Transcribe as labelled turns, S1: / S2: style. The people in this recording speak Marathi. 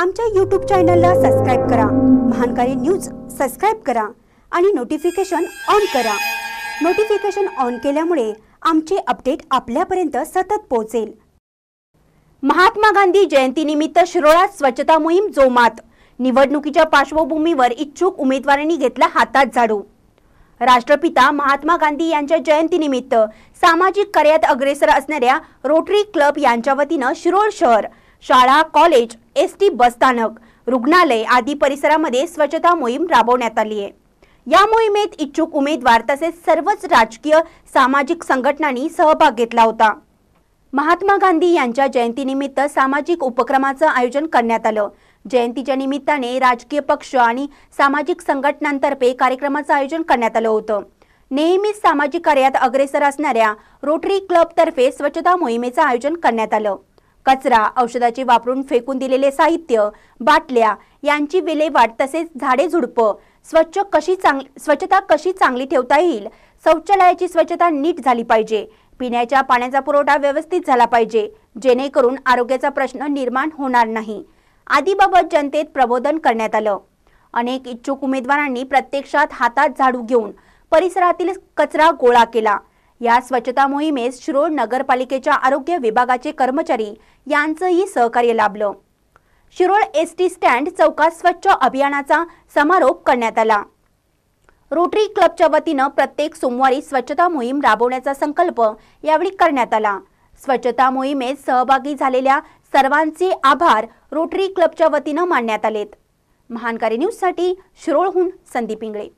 S1: आमच्या यूट्यूब चॅनलला सबस्क्राईब करा महानकारी न्यूज सबस्क्राईब करा आणि नोटिफिकेशन ऑन करा नोटिफिकेशन ऑन केल्यामुळे आमचे अपडेट आपल्यापर्यंत सतत पोहोचेल महात्मा गांधी जयंतीनिमित्त शिरोळात स्वच्छता मोहीम जोमात निवडणुकीच्या पार्श्वभूमीवर इच्छुक उमेदवारांनी घेतला हातात झाडू राष्ट्रपिता महात्मा गांधी यांच्या जयंतीनिमित्त सामाजिक कार्यात अग्रेसर असणाऱ्या रोटरी क्लब यांच्या वतीनं शिरोळ शहर शाळा कॉलेज एसटी टी बसस्थानक रुग्णालय आदी परिसरामध्ये स्वच्छता मोहीम राबवण्यात आली आहे या मोहिमेत इच्छुक उमेदवार तसेच सर्वच राजकीय सामाजिक संघटनांनी सहभाग घेतला होता महात्मा गांधी यांच्या जयंतीनिमित्त सामाजिक उपक्रमाचं आयोजन करण्यात आलं जयंतीच्या निमित्ताने राजकीय पक्ष आणि सामाजिक संघटनांतर्फे कार्यक्रमाचं आयोजन करण्यात आलं होतं नेहमीच सामाजिक कार्यात अग्रेसर असणाऱ्या रोटरी क्लबतर्फे स्वच्छता मोहिमेचं आयोजन करण्यात आलं कचरा औषधाची वापरून फेकून दिलेले साहित्य बाटल्या यांची विल्हेवाट तसेच झाडे झुडप स्वच्छ कशी चांगली स्वच्छता कशी चांगली ठेवता येईल शौचालयाची स्वच्छता नीट झाली पाहिजे पिण्याच्या पाण्याचा पुरवठा व्यवस्थित झाला पाहिजे जेणेकरून आरोग्याचा प्रश्न निर्माण होणार नाही आदीबाबत जनतेत प्रबोधन करण्यात आलं अनेक इच्छुक उमेदवारांनी प्रत्यक्षात हातात झाडू घेऊन परिसरातील कचरा गोळा केला या स्वच्छता मोहिमेस शिरोळ नगरपालिकेच्या आरोग्य विभागाचे कर्मचारी यांचंही सहकार्य लाभलं शिरोळ एस टी स्टँड चौकात स्वच्छ अभियानाचा समारोप करण्यात आला रोटरी क्लबच्या वतीनं प्रत्येक सोमवारी स्वच्छता मोहीम राबवण्याचा संकल्प यावेळी करण्यात आला स्वच्छता मोहिमेत सहभागी झालेल्या सर्वांचे आभार रोटरी क्लबच्या वतीनं मानण्यात आलेत महानकारी न्यूजसाठी शिरोळहून संदीप इंगळे